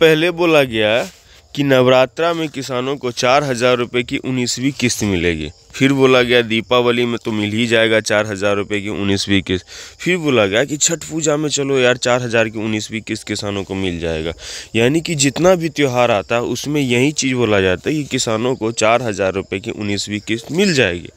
पहले बोला गया कि नवरात्रा में किसानों को चार हजार रुपये की उन्नीसवीं किस्त मिलेगी फिर बोला गया दीपावली में तो मिल ही जाएगा चार हज़ार रुपये की उन्नीसवीं किस्त फिर बोला गया कि छठ पूजा में चलो यार चार हज़ार की उन्नीसवीं किस्त किसानों को मिल जाएगा यानी कि जितना भी त्यौहार आता है उसमें यही चीज़ बोला जाता है कि किसानों को चार हज़ार रुपये की उन्नीसवीं किस्त मिल जाएगी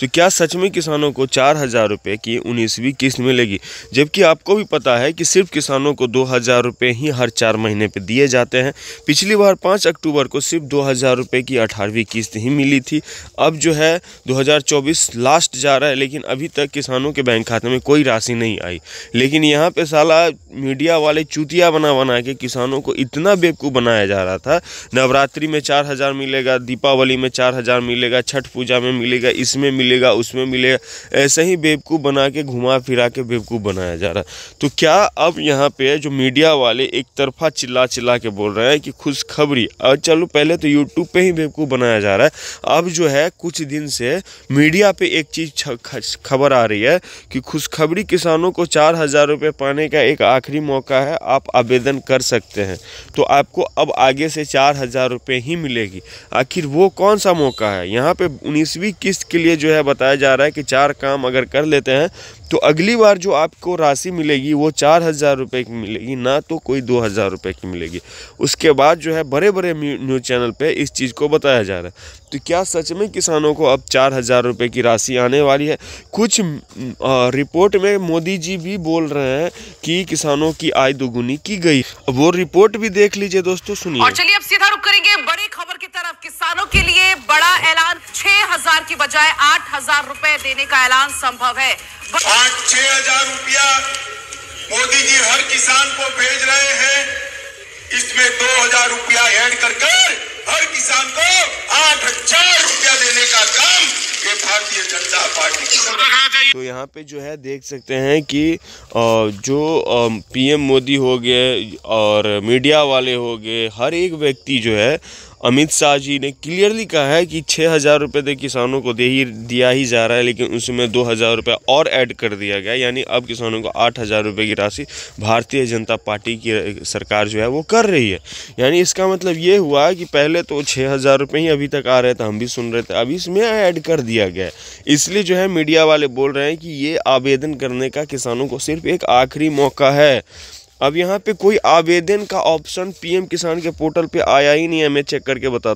तो क्या सच में किसानों को चार हज़ार रुपये की उन्नीसवीं किस्त मिलेगी जबकि आपको भी पता है कि सिर्फ किसानों को दो हज़ार रुपये ही हर चार महीने पर दिए जाते हैं पिछली बार पाँच अक्टूबर को सिर्फ दो हज़ार रुपये की अठारहवीं किस्त ही मिली थी अब जो है 2024 लास्ट जा रहा है लेकिन अभी तक किसानों के बैंक खाते में कोई राशि नहीं आई लेकिन यहाँ पे साला मीडिया वाले चूतिया बना बना के किसानों को इतना बेवकूफ़ बनाया जा रहा था नवरात्रि में चार हज़ार मिलेगा दीपावली में चार हज़ार मिलेगा छठ पूजा में मिलेगा इसमें मिलेगा उसमें मिलेगा ऐसे ही बेवकूफ़ बना के घुमा फिरा के बेवकूफ़ बनाया जा रहा तो क्या अब यहाँ पे जो मीडिया वाले एक तरफा चिल्ला चिल्ला के बोल रहे हैं कि खुशखबरी और चलो पहले तो यूट्यूब पर ही बेवकूफ़ बनाया जा रहा है अब जो है कुछ दिन से मीडिया पे एक चीज़ खबर आ रही है कि खुशखबरी किसानों को चार हज़ार रुपये पाने का एक आखिरी मौका है आप आवेदन कर सकते हैं तो आपको अब आगे से चार हज़ार रुपये ही मिलेगी आखिर वो कौन सा मौका है यहाँ पे उन्नीसवीं किस्त के लिए जो है बताया जा रहा है कि चार काम अगर कर लेते हैं तो अगली बार जो आपको राशि मिलेगी वो चार हज़ार रुपये की मिलेगी ना तो कोई दो हज़ार रुपये की मिलेगी उसके बाद जो है बड़े बड़े न्यूज़ चैनल पे इस चीज़ को बताया जा रहा है तो क्या सच में किसानों को अब चार हज़ार रुपये की राशि आने वाली है कुछ रिपोर्ट में मोदी जी भी बोल रहे हैं कि किसानों की आय दोगुनी की गई वो रिपोर्ट भी देख लीजिए दोस्तों सुनिए और चलिए अब सीधा रुक करेंगे बड़ी खबर की तरफ किसानों के लिए बड़ा ऐलान छह हजार की बजाय आठ हजार रूपए देने का ऐलान संभव है आठ छह हजार रूपया मोदी जी हर किसान को भेज रहे हैं इसमें दो हजार रूपया एड कर कर हर किसान को आठ हजार रुपया देने का काम ये भारतीय जनता पार्टी तो, तो यहाँ पे जो है देख सकते हैं कि जो पीएम मोदी हो गए और मीडिया वाले हो गए हर एक व्यक्ति जो है अमित शाह जी ने क्लियरली कहा है कि छः हज़ार रुपये तो किसानों को दे ही दिया ही जा रहा है लेकिन उसमें दो हज़ार रुपये और ऐड कर दिया गया यानी अब किसानों को आठ हज़ार रुपये की राशि भारतीय जनता पार्टी की सरकार जो है वो कर रही है यानी इसका मतलब ये हुआ कि पहले तो छः हज़ार रुपये ही अभी तक आ रहे थे हम भी सुन रहे थे अभी इसमें ऐड कर दिया गया इसलिए जो है मीडिया वाले बोल रहे हैं कि ये आवेदन करने का किसानों को सिर्फ एक आखिरी मौका है अब यहाँ पे कोई आवेदन का ऑप्शन पीएम किसान के पोर्टल पे आया ही नहीं है मैं चेक करके बता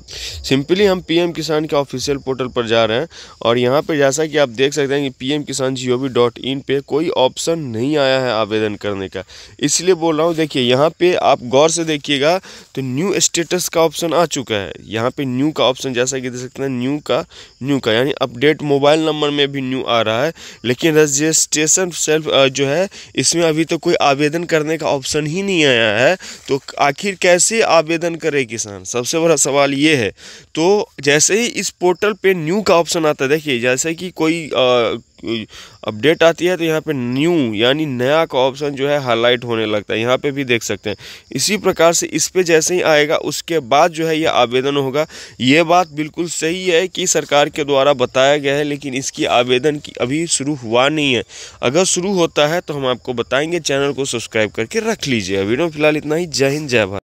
सिंपली हम पीएम किसान के ऑफिशियल पोर्टल पर जा रहे हैं और यहाँ पे जैसा कि आप देख सकते हैं कि पीएम किसान जी ओ वी डॉट इन पर कोई ऑप्शन नहीं आया है आवेदन करने का इसलिए बोल रहा हूँ देखिए यहाँ पर आप गौर से देखिएगा तो न्यू स्टेटस का ऑप्शन आ चुका है यहाँ पर न्यू का ऑप्शन जैसा कि देख सकते हैं न्यू का न्यू का यानी अपडेट मोबाइल नंबर में भी न्यू आ रहा है लेकिन रजिस्ट्रेशन सेल्फ जो है इसमें अभी तो कोई आवेदन करने का ऑप्शन ही नहीं आया है तो आखिर कैसे आवेदन करे किसान सबसे बड़ा सवाल ये है तो जैसे ही इस पोर्टल पे न्यू का ऑप्शन आता है देखिए जैसे कि कोई आ, अपडेट आती है तो यहाँ पे न्यू यानी नया का ऑप्शन जो है हाईलाइट होने लगता है यहाँ पे भी देख सकते हैं इसी प्रकार से इस पर जैसे ही आएगा उसके बाद जो है ये आवेदन होगा ये बात बिल्कुल सही है कि सरकार के द्वारा बताया गया है लेकिन इसकी आवेदन की अभी शुरू हुआ नहीं है अगर शुरू होता है तो हम आपको बताएंगे चैनल को सब्सक्राइब करके रख लीजिए वीडियो फिलहाल इतना ही जय हिंद जय भारत